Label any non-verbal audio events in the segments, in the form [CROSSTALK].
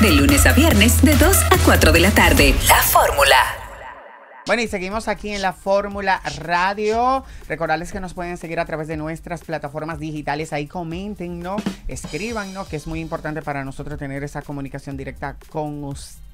de lunes a viernes de 2 a 4 de la tarde. La fórmula. Bueno, y seguimos aquí en la Fórmula Radio. Recordarles que nos pueden seguir a través de nuestras plataformas digitales. Ahí comenten, ¿no? Escriban, ¿no? Que es muy importante para nosotros tener esa comunicación directa con ustedes.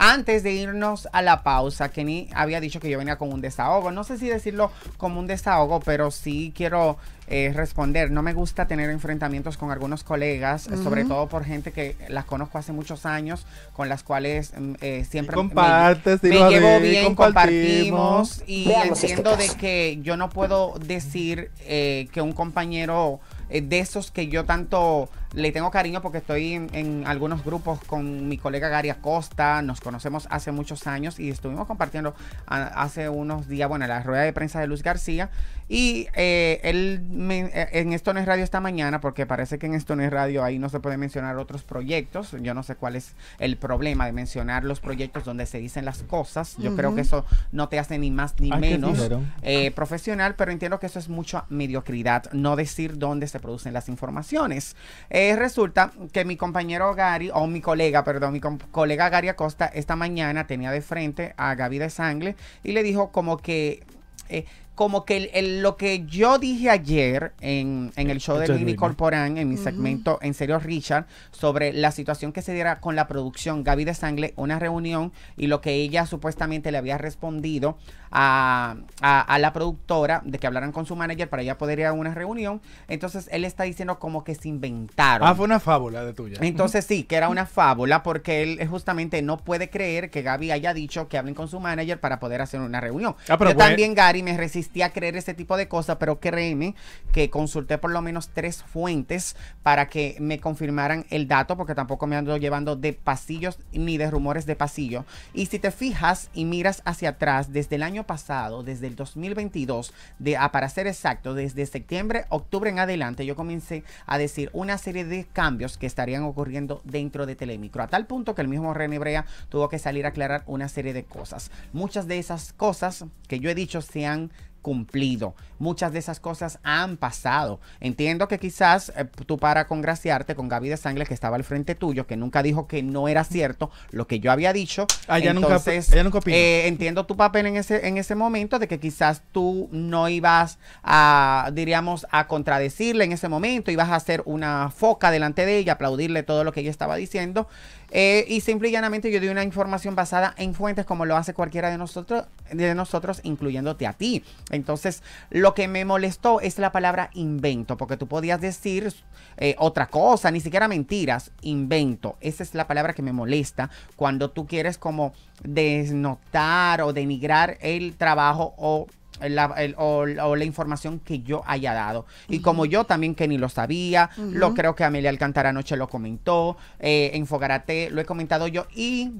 Antes de irnos a la pausa, Kenny había dicho que yo venía con un desahogo. No sé si decirlo como un desahogo, pero sí quiero eh, responder. No me gusta tener enfrentamientos con algunos colegas, eh, sobre todo por gente que las conozco hace muchos años, con las cuales mm, eh, siempre compartes. me, llevo bien, compartimos. Y entiendo de que yo no puedo decir que un compañero de esos que yo tanto le tengo cariño porque estoy en, algunos grupos con mi colega Gary Costa nos conocemos hace muchos años y estuvimos compartiendo hace unos días, bueno, la rueda de prensa de Luis García. Y eh, él eh, en Esto Radio esta mañana, porque parece que en Esto no es Radio ahí no se puede mencionar otros proyectos. Yo no sé cuál es el problema de mencionar los proyectos donde se dicen las cosas. Yo creo que eso no te hace ni más ni menos eh, profesional, pero entiendo que eso es mucha mediocridad, no decir dónde se producen las informaciones. Eh, resulta que mi compañero Gary, o mi colega, perdón, mi colega Gary Acosta, esta mañana tenía de frente a Gaby de Sangle y le dijo como que. Eh, como que lo que yo dije ayer en, el show de Lili Corporán, en mi segmento En Serio Richard, sobre la situación que se diera con la producción Gaby de Sangle, una reunión y lo que ella supuestamente le había respondido a, la productora de que hablaran con su manager para ella poder ir a una reunión. Entonces él está diciendo como que se inventaron. Ah, fue una fábula de tuya. Entonces sí, que era una fábula porque él eh, justamente no puede creer que Gaby haya dicho que hablen con su manager para poder hacer una reunión. Ah, Yo pues, también, Gary, me resistí a creer ese tipo de cosas, pero créeme que consulté por lo menos tres fuentes para que me confirmaran el dato porque tampoco me ando llevando de pasillos ni de rumores de pasillo. Y si te fijas y miras hacia atrás, desde el año pasado, desde el 2022, de, a, ah, para ser exacto, desde septiembre, octubre en adelante, yo comencé a decir una serie de cambios que estarían ocurriendo dentro de Telemicro, a tal punto que el mismo René Brea tuvo que salir a aclarar una serie de cosas. Muchas de esas cosas que yo he dicho se han cumplido. Muchas de esas cosas han pasado. Entiendo que quizás eh, tú para congraciarte con Gaby de Sangre que estaba al frente tuyo, que nunca dijo que no era cierto lo que yo había dicho. Ah, entonces, eh, entiendo tu papel en ese, en ese momento de que quizás tú no ibas a, diríamos, a contradecirle en ese momento, ibas a hacer una foca delante de ella, aplaudirle todo lo que ella estaba diciendo. Eh, y simple y llanamente yo doy una información basada en fuentes como lo hace cualquiera de nosotros, nosotros, incluyéndote a ti. Entonces, lo que me molestó es la palabra invento, porque tú podías decir eh, otra cosa, ni siquiera mentiras, invento. Esa es la palabra que me molesta cuando tú quieres como desnotar o denigrar el trabajo o o, la información que yo haya dado. Y como yo también que ni lo sabía, lo creo que Amelia Alcantara anoche lo comentó, eh, en lo he comentado yo y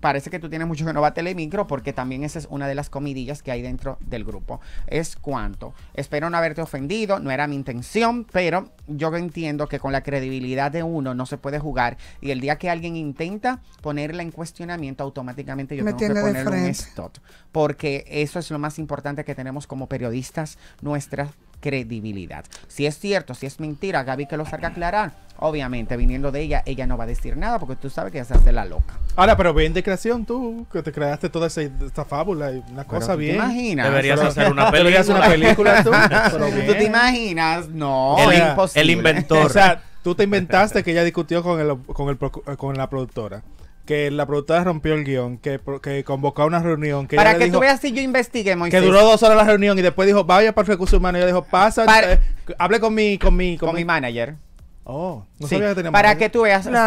parece que tú tienes mucho que no va a Telemicro porque también esa es una de las comidillas que hay dentro del grupo. Es cuanto. Espero no haberte ofendido, no era mi intención, pero yo entiendo que con la credibilidad de uno no se puede jugar y el día que alguien intenta ponerla en cuestionamiento automáticamente yo tengo que poner un stop porque eso es lo más importante que tenemos como periodistas, nuestra credibilidad. Si es cierto, si es mentira, Gaby que lo salga a aclarar Obviamente, viniendo de ella, ella no va a decir nada porque tú sabes que se hace la loca. Ahora, pero bien de creación tú, que te creaste toda esa, esta fábula y una cosa bien. imaginas? [LAUGHS] Deberías hacer una película. una película tú. [LAUGHS] pero te imaginas? No, el, inventor. o sea, tú te inventaste que ella discutió con, el, con, el, eh, con la productora que la productora rompió el guión, que, que convocó a una reunión. Que para que tú veas si yo investigué, Que duró dos horas la reunión y después dijo, vaya para el recurso humano. Y ella dijo, pasa, eh, hable con mi, con mi, con, mi manager. Oh, Para que tú veas. una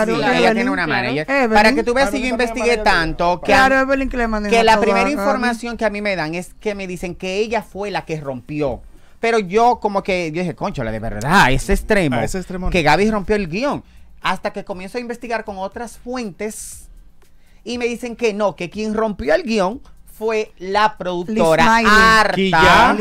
Para que tú veas, si yo investigué tanto que, la primera información que a mí me dan es que me dicen que ella fue la que rompió. Pero yo, como que, yo dije, concho, de verdad, es extremo. ese extremo Que Gaby rompió el guión. Hasta que comienzo a investigar con otras fuentes y me dicen que no, que quien rompió el guión fue la productora harta,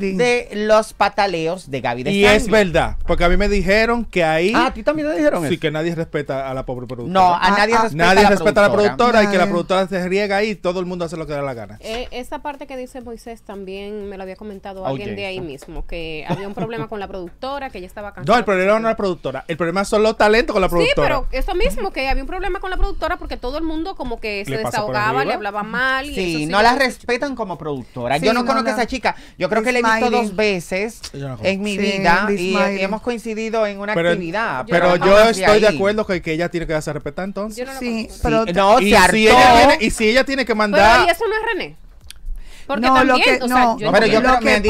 de los pataleos de Gaby de Y es verdad, porque a mí me dijeron que ahí. Ah, a ti también te dijeron Sí, que nadie respeta a la pobre productora. No, a nadie ah, ah. respeta, nadie la respeta a la productora y que la productora se riega ahí y todo el mundo hace lo que da la gana. Eh, esa parte que dice Moisés también me lo había comentado oh, alguien de ahí mismo, que había un problema con la productora, que ella estaba cansada. No, el problema no era la productora, el problema son los talentos con la productora. Sí, pero eso mismo, que había un problema con la productora porque todo el mundo como que se desahogaba, le hablaba mal y no la respetan como productora. yo no, conozco a esa chica. Yo creo que la he visto dos veces en mi vida y, eh, hemos coincidido en una actividad. Pero, yo estoy de acuerdo con que ella tiene que ser respetar entonces. no sí, pero no, y, si ella tiene, que mandar. eso no es René? Porque no, también, lo que, o yo también,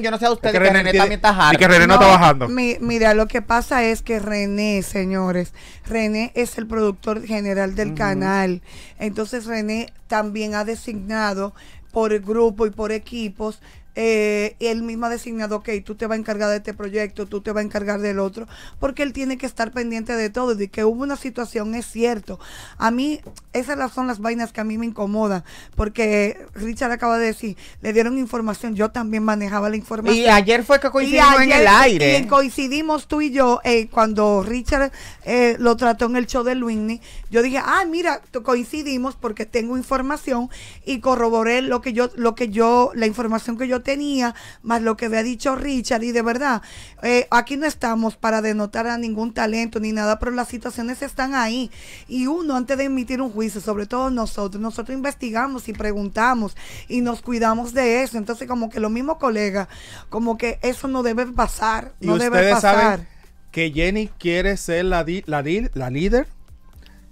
yo no sé a ustedes, que, que René, también está Y que René no, está bajando. Mi, mira, lo que pasa es que René, señores, René es el productor general del canal. Entonces René también ha designado por grupo y por equipos eh, él mismo ha designado, que tú te vas a encargar de este proyecto, tú te vas a encargar del otro, porque él tiene que estar pendiente de todo. De que hubo una situación, es cierto. A mí, esas son las vainas que a mí me incomodan, porque Richard acaba de decir, le dieron información, yo también manejaba la información. Y ayer fue que coincidimos en el aire. coincidimos tú y yo, eh, cuando Richard eh, lo trató en el show de Luini, yo dije, ah, mira, coincidimos porque tengo información y corroboré lo que yo, lo que yo, la información que yo tenía, más lo que había dicho Richard, y de verdad, eh, aquí no estamos para denotar a ningún talento ni nada, pero las situaciones están ahí. Y uno, antes de emitir un juicio, sobre todo nosotros, nosotros investigamos y preguntamos y nos cuidamos de eso. Entonces, como que lo mismo colega como que eso no debe pasar, no debe pasar. Saben que Jenny quiere ser la, la, la líder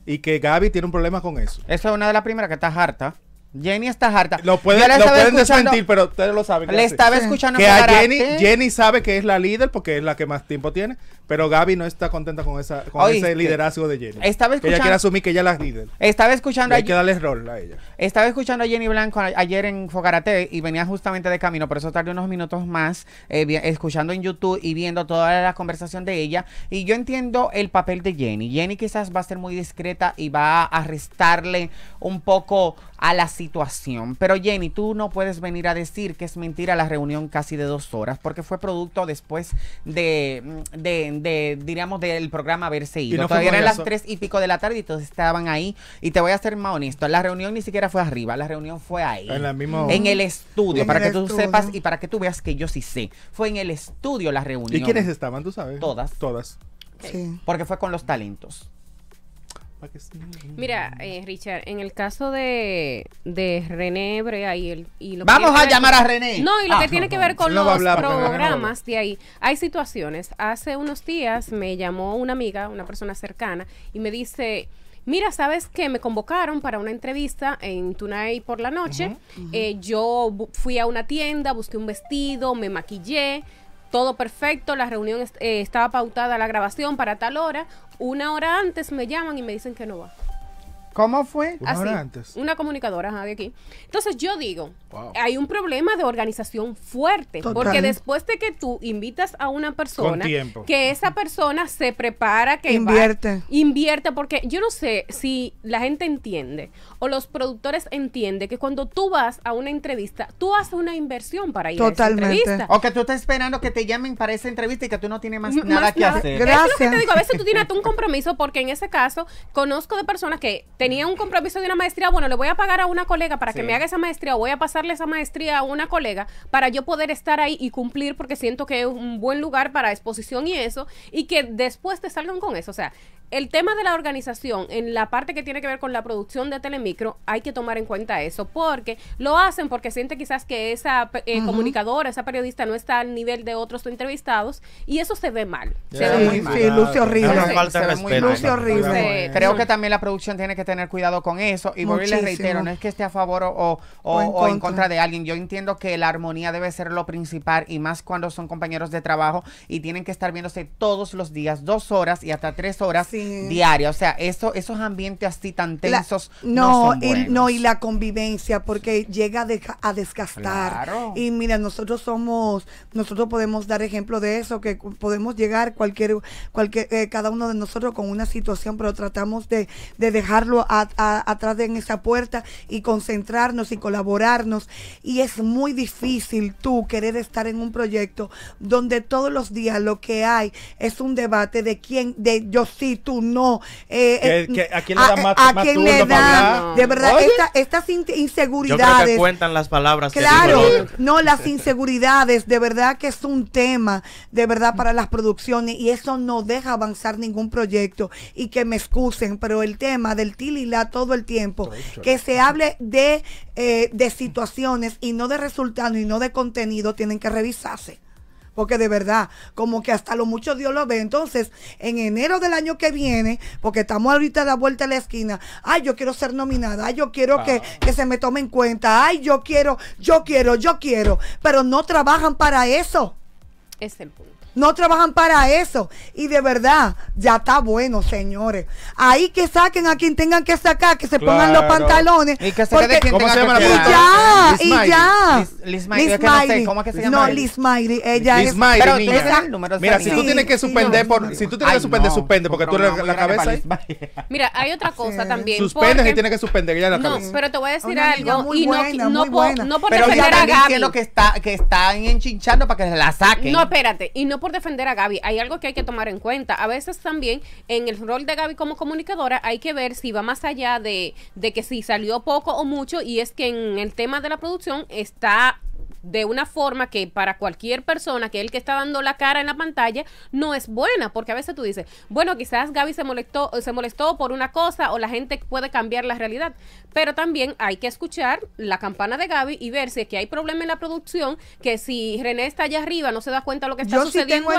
y que Gaby tiene un problema con eso. Esa es una de las primeras que está harta. Jenny está harta. Lo pueden, pueden desmentir, pero ustedes lo saben. Le estaba escuchando que a Jenny, Jenny sabe que es la líder porque es la que más tiempo tiene, pero Gaby no está contenta con esa con ese liderazgo de Jenny. Estaba escuchando, ella quiere asumir que ella es la líder. Estaba escuchando. hay que darle rol a ella. Estaba escuchando a Jenny Blanco ayer en Fogarate y venía justamente de camino, por eso tardé unos minutos más eh, escuchando en YouTube y viendo toda la conversación de ella. Y yo entiendo el papel de Jenny. Jenny quizás va a ser muy discreta y va a restarle un poco a las situación. Pero Jenny, tú no puedes venir a decir que es mentira la reunión casi de dos horas, porque fue producto después de, mm, de, diríamos, del programa haberse ido. No Todavía eran las tres y pico de la tarde y todos estaban ahí. Y te voy a ser más honesto, la reunión ni siquiera fue arriba, la reunión fue ahí. En, en el estudio, para que tú sepas y para que tú veas que yo sí sé. Fue en el estudio la reunión. ¿Y quiénes estaban, tú sabes? Todas. Todas. Sí. Porque fue con los talentos. Mira, eh, Richard, en el caso de, de René Brea y, el, lo Vamos a llamar a René. No, y lo ah, que tiene que ver con los programas de ahí. Hay situaciones. Hace unos días me llamó una amiga, una persona cercana, y me dice mira, sabes que me convocaron para una entrevista en Tunay por la noche. Eh, yo fui a una tienda, busqué un vestido, me maquillé, todo perfecto, la reunión eh, estaba pautada, la grabación para tal hora, una hora antes me llaman y me dicen que no va. ¿Cómo fue? Una antes. Una comunicadora de aquí. Entonces yo digo, hay un problema de organización fuerte, porque después de que tú invitas a una persona, que esa persona se prepara, que invierte. invierte, porque yo no sé si la gente entiende o los productores entienden que cuando tú vas a una entrevista, tú haces una inversión para ir a esa entrevista. O que tú estás esperando que te llamen para esa entrevista y que tú no tienes más, nada que hacer. Gracias. Es lo que te digo, a veces tú tienes un compromiso porque en ese caso conozco de personas que tenía un compromiso de una maestría, bueno, le voy a pagar a una colega para que me haga esa maestría, o voy a pasarle esa maestría a una colega para yo poder estar ahí y cumplir porque siento que es un buen lugar para exposición y eso, y que después te salgan con eso. O sea, el tema de la organización en la parte que tiene que ver con la producción de Telemicro, hay que tomar en cuenta eso, porque lo hacen porque siente quizás que esa eh, comunicadora, esa periodista no está al nivel de otros entrevistados y eso se ve mal. se ve muy mal. Sí, luce horrible. se, ve luce horrible. Creo que también la producción tiene que tener cuidado con eso y les reitero, no es que esté a favor o, o, en, contra. de alguien. Yo entiendo que la armonía debe ser lo principal y más cuando son compañeros de trabajo y tienen que estar viéndose todos los días, dos horas y hasta tres horas diario, diaria. O sea, eso, esos ambientes así tan tensos. no, Y, no, y la convivencia, porque llega a desgastar. Y mira, nosotros somos, nosotros podemos dar ejemplo de eso, que podemos llegar cualquier, cualquier, eh, cada uno de nosotros con una situación, pero tratamos de, dejarlo atrás de en esa puerta y concentrarnos y colaborarnos. Y es muy difícil tú querer estar en un proyecto donde todos los días lo que hay es un debate de quién, de yo sí, tú no. Eh, eh, a quien le da más, De verdad, estas inseguridades. cuentan las palabras. Claro, no, las inseguridades, de verdad que es un tema, de verdad, para las producciones y eso no deja avanzar ningún proyecto. Y que me excusen, pero el tema del tilila todo el tiempo, que se hable de, eh, de situaciones y no de resultados y no de contenido, tienen que revisarse porque de verdad, como que hasta lo mucho Dios lo ve. Entonces, en enero del año que viene, porque estamos ahorita de la vuelta a la esquina, ay, yo quiero ser nominada, ay, yo quiero que, que se me tome en cuenta, ay, yo quiero, yo quiero, yo quiero, pero no trabajan para eso. Es el punto. No trabajan para eso. Y de verdad, ya está bueno, señores. Ahí que saquen a quien tengan que sacar, que se pongan los pantalones. Y que se porque, Y ya, y ya. Liz, Mayri, no Liz Mayri. Ella Liz es. Mayri, mira, mira si tú tienes que suspender, por, si tú tienes que suspender, suspende, porque tú eres la cabeza. Mira, hay otra cosa también. suspende y tienes que suspender ella la cabeza. No, pero te voy a decir algo. Y no por defender a Gaby. que está, que están enchinchando para que la saquen. No, espérate. Y no por defender a Gaby, hay algo que hay que tomar en cuenta. A veces también en el rol de Gaby como comunicadora hay que ver si va más allá de, de que si salió poco o mucho y es que en el tema de la producción está de una forma que para cualquier persona, que es el que está dando la cara en la pantalla, no es buena, porque a veces tú dices, bueno, quizás Gaby se molestó, se molestó por una cosa o la gente puede cambiar la realidad, pero también hay que escuchar la campana de Gaby y ver si es que hay problema en la producción, que si René está allá arriba, no se da cuenta de lo que está sucediendo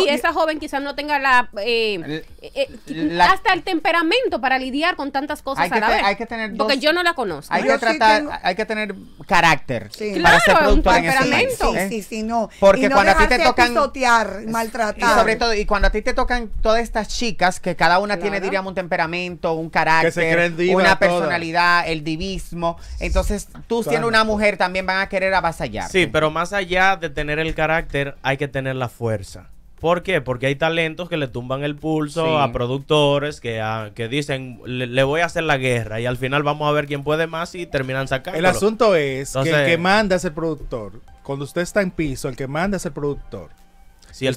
y esa joven quizás no tenga la, eh, eh, eh, hasta el temperamento para lidiar con tantas cosas hay que tener porque yo no la conozco. Hay que, tratar, hay que tener carácter para claro, temperamento. sí, sí, no. Eh, porque cuando a ti te tocan pisotear, maltratar. Y sobre todo y cuando a ti te tocan todas estas chicas que cada una tiene diríamos un temperamento, un carácter, una personalidad, el divismo, entonces tú siendo una mujer también van a querer avasallar. Sí, pero más allá de tener el carácter, hay que tener la fuerza. ¿Por qué? Porque hay talentos que le tumban el pulso a productores que, ah, dicen, le, voy a hacer la guerra y al final vamos a ver quién puede más y terminan sacando. El asunto es que el que manda es el productor. Cuando usted está en piso, el que manda es el productor y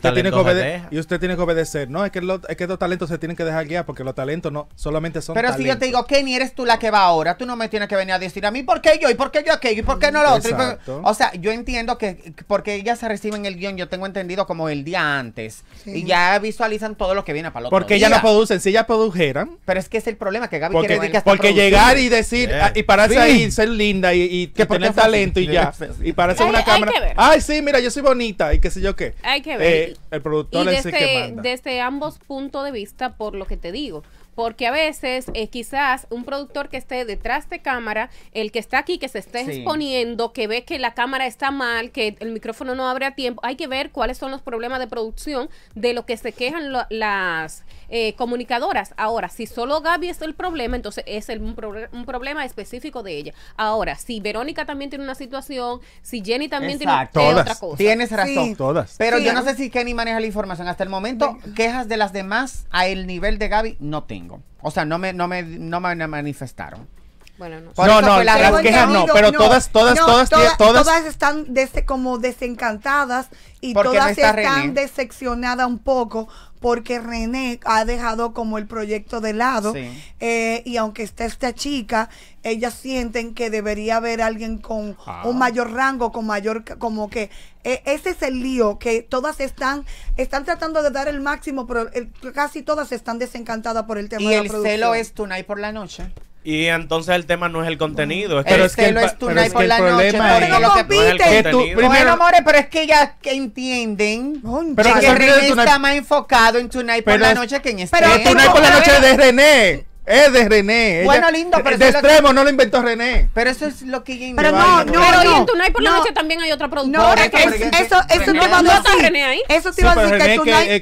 usted tiene que obedecer. No, es que, los talentos se tienen que dejar guiar porque los talentos no solamente son. Pero si yo te digo, Kenny, eres tú la que va ahora, tú no me tienes que venir a decir a mí por qué yo y por qué yo aquello y por qué no lo otro. O sea, yo entiendo que porque ellas se reciben el guión, yo tengo entendido como el día antes y ya visualizan todo lo que viene para los Porque ellas no producen, si ellas produjeran. Pero es que es el problema que Gaby porque, quiere Porque llegar y decir ah, y pararse ser linda y, que tener talento y ya. [LAUGHS] Y pararse una cámara. Ay, sí, mira, yo soy bonita y qué sé yo qué. Hay que ver. Eh, Desde este, este ambos puntos de vista, por lo que te digo porque a veces eh, quizás un productor que esté detrás de cámara, el que está aquí, que se esté exponiendo, que ve que la cámara está mal, que el micrófono no abre a tiempo, hay que ver cuáles son los problemas de producción de lo que se quejan las eh, comunicadoras. Ahora, si solo Gaby es el problema, entonces es un, problema específico de ella. Ahora, si Verónica también tiene una situación, si Jenny también tiene, otra cosa. Tienes razón. Todas. Pero yo no sé si Kenny maneja la información. Hasta el momento, quejas de las demás a el nivel de Gaby no tengo. O sea, no me, no me, no me manifestaron. Bueno, no. no, las quejas no, pero todas, todas, todas, todas, están como desencantadas y todas están decepcionadas un poco porque René ha dejado como el proyecto de lado eh, y aunque está esta chica, ellas sienten que debería haber alguien con ah. un mayor rango, con mayor, como que e, ese es el lío, que todas están, están tratando de dar el máximo, pero eh, casi todas están desencantadas por el tema ¿Y de la el celo es por la noche? Y entonces el tema no es el contenido. Es este pero es que el, noche, es, no compiten. bueno, amores, pero es que ya que entienden pero que, René está más enfocado en Tonight por la noche que en este. Pero Tonight por la noche de René. Es de René. Bueno, lindo, pero. De, extremo, no lo inventó René. Pero eso es lo que inventó. Pero no, no, Pero no, Pero en Tunay por la noche también hay otra productora. No, es eso, eso te iba a decir. Eso te iba a decir que Tunay.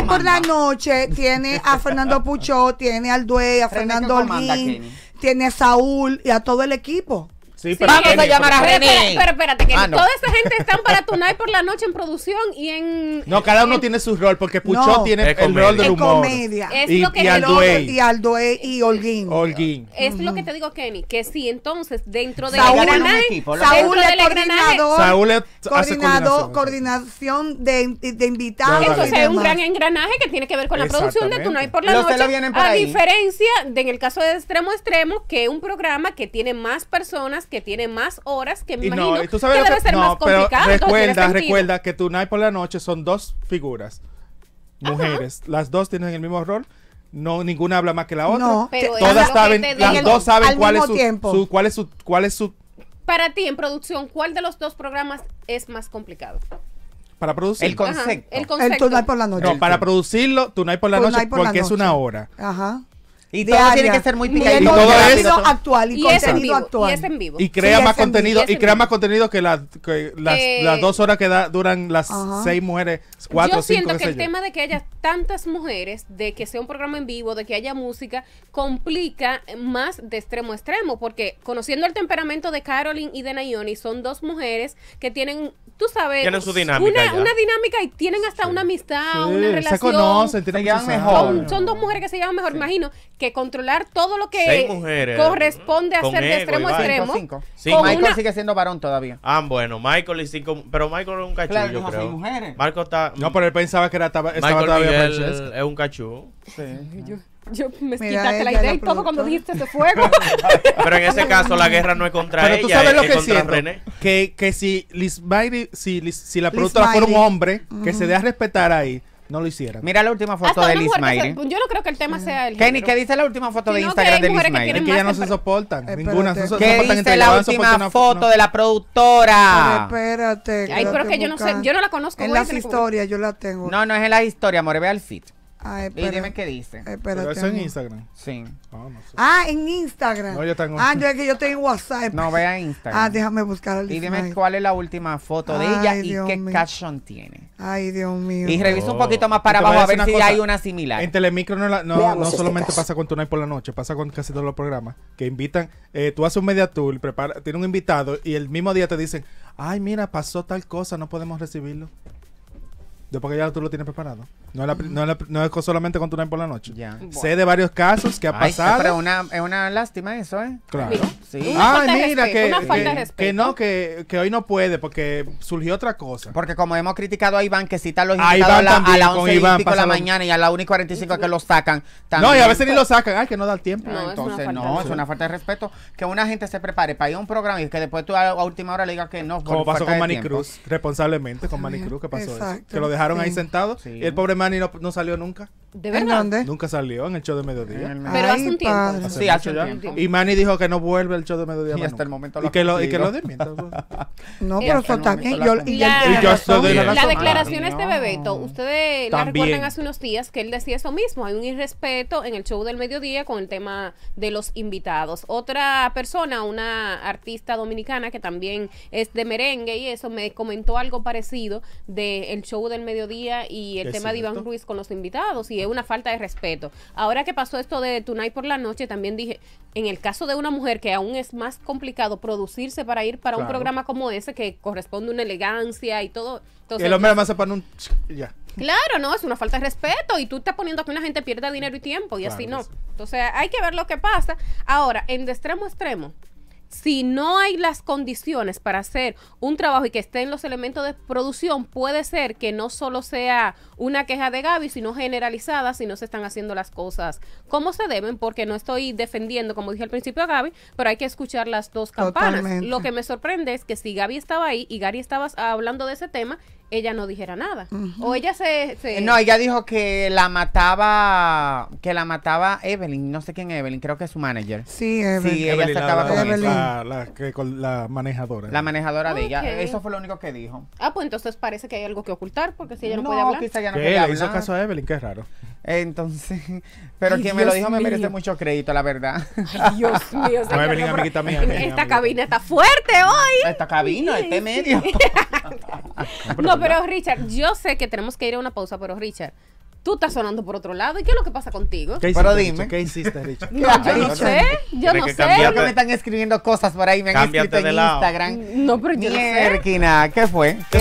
Que por la noche tiene a Fernando Puchó, tiene al Duey, a Fernando Olguín, tiene a Saúl y a todo el equipo. Sí, vamos a llamar a René. Pero, espérate, que ah, toda esa gente están para Tunay por la noche en producción y en. No, cada uno tiene su rol, porque Puchó tiene el rol de humor. Es y, lo que y, y y Holguín. Es lo que te digo, Kenny, que sí, entonces, dentro de Saúl, la Saúl es de coordinador. Saúl es coordinación de, de invitados. Eso es un gran engranaje que tiene que ver con la producción de Tonight por la noche. A diferencia de en el caso de Extremo Extremo, que es un programa que tiene más personas que tiene más horas, que me imagino no, tú sabes Recuerda, recuerda que tu night por la noche son dos figuras, mujeres. Las dos tienen el mismo rol. No, ninguna habla más que la otra. No, todas saben, las dos saben cuál es su, cuál es su, cuál es su. Para ti en producción, ¿cuál de los dos programas es más complicado? para producir. El concepto. el concepto. por la noche. No, para producirlo, Tonight por la noche, porque es una hora. Ajá. Y diaria. todo tiene que ser muy picadito. Y, todo, todo es actual y, y contenido es vivo, actual. Y es en vivo. Y crea sí, más contenido y, y crea más contenido que, la, que las, eh, las, dos horas que da, duran las ajá. seis mujeres, cuatro, yo cinco, siento que el yo. tema de que ellas tantas mujeres, de que sea un programa en vivo, de que haya música, complica más de extremo a extremo, porque conociendo el temperamento de Caroline y de Nayoni, son dos mujeres que tienen, tú sabes, una, dinámica y tienen hasta una amistad, una relación. Se conocen, se mejor. Son, dos mujeres que se llevan mejor, imagino, que controlar todo lo que corresponde a hacer de extremo a extremo. Michael sigue siendo varón todavía. Ah, bueno, Michael y cinco, pero Michael es un cachillo, claro, creo. Marco está... No, pero él pensaba que era, estaba todavía es un cachú. Yo, me quitaste la idea y todo cuando dijiste ese fuego. [LAUGHS] Pero en ese caso la guerra no es contra Pero ella, sabes lo que contra Que, si Liz si, si la productora fuera un hombre, que se dé a respetar ahí, no lo hicieran. Mira la última foto de Liz Mayre. Yo no creo que el tema sea el Kenny, ¿qué dice la última foto de Instagram de Liz Mayre? Es que ya no se soportan. Eh, Ninguna ¿Qué dice la última foto de la productora? espérate. Ay, pero que yo no sé, yo no la conozco. En las historias yo la tengo. No, no es en las historias, amor, ve al feed. Ah, y dime qué dice. Eh, pero eso en Instagram. Sí. Ah, ah, en Instagram. No, yo tengo. Ah, yo es que yo tengo WhatsApp. No, vea [LAUGHS] ah, Instagram. Ah, déjame buscar el Y dime cuál es la última foto de ella y qué caption tiene. Ay, Dios mío. Y revisa un poquito más para abajo a ver si hay una similar. En Telemicro no, no, este solamente pasa con Tonight por la noche, pasa con casi todos los programas que invitan. Eh, tú haces un media tour, prepara, tiene un invitado y el mismo día te dicen, ay, mira, pasó tal cosa, no podemos recibirlo. Después que ya tú lo tienes preparado. No, la, es solamente con por la noche. Sé de varios casos que ha pasado. es una lástima eso, ¿eh? Claro. Sí. Ah, mira, que, que, no, que, que, hoy no puede porque surgió otra cosa. Porque como hemos criticado a Iván, que cita a los ah, invitados a, la, y pico de la mañana y a la 1 y 45 que lo sacan. No, y a veces ni lo sacan. Ay, que no da el tiempo. Entonces, no, es una falta de respeto. Que una gente se prepare para ir a un programa y que después tú a, última hora le digas que no. Como pasó con Manicruz responsablemente con Manicruz que pasó eso. Que lo dejaron ahí sentado el pobre Manny no, no salió nunca. ¿De verdad? Nunca salió en el show de mediodía. Pero hace un tiempo. Y Manny dijo que no vuelve el show de mediodía. Y hasta el momento que y que lo [LAUGHS] no, pero eso también. Yo, y, la, declaración yo de de Bebeto, ustedes la recuerdan hace unos días que él decía eso mismo. Hay un irrespeto en el show del mediodía con el tema de los invitados. Otra persona, una artista dominicana que también es de merengue y eso, me comentó algo parecido del el show del mediodía y el tema de Iván Ruiz con los invitados. Y es una falta de respeto. Ahora que pasó esto de Tonight por la noche, también dije, en el caso de una mujer que aún es más complicado producirse para ir para un programa como ese que corresponde una elegancia y todo. Entonces, el hombre pues más para un... Ya. Claro, no, es una falta de respeto y tú estás poniendo que una gente pierda dinero y tiempo y así no. Entonces hay que ver lo que pasa. Ahora, en de extremo a extremo, si no hay las condiciones para hacer un trabajo y que estén los elementos de producción, puede ser que no solo sea una queja de Gaby, sino generalizada si no se están haciendo las cosas como se deben, porque no estoy defendiendo, como dije al principio, a Gaby, pero hay que escuchar las dos campanas. Lo que me sorprende es que si Gaby estaba ahí y Gary estaba hablando de ese tema, ella no dijera nada. O ella se, eh, No, ella dijo que la mataba, que la mataba Evelyn, no sé quién Evelyn, creo que es su manager. Sí, Evelyn. ella la, con La, manejadora. La manejadora de ella. Eso fue lo único que dijo. Ah, pues entonces parece que hay algo que ocultar, porque si ella no, puede hablar. Puede hablar. caso a Evelyn, qué raro. Entonces, [LAUGHS] pero quien me lo dijo me merece mucho crédito, la verdad. Dios [LAUGHS] mío, Esta, cabina está fuerte hoy. Esta cabina, está este medio. [LAUGHS] no, pero Richard, yo sé que tenemos que ir a una pausa, pero Richard, tú estás sonando por otro lado. ¿Y qué es lo que pasa contigo? ¿Qué Pero dime. ¿Qué hiciste, Richard? No, yo no sé. Yo no sé. Creo que me están escribiendo cosas por ahí. Me han escrito en Instagram. No, pero yo no sé. ¿qué fue?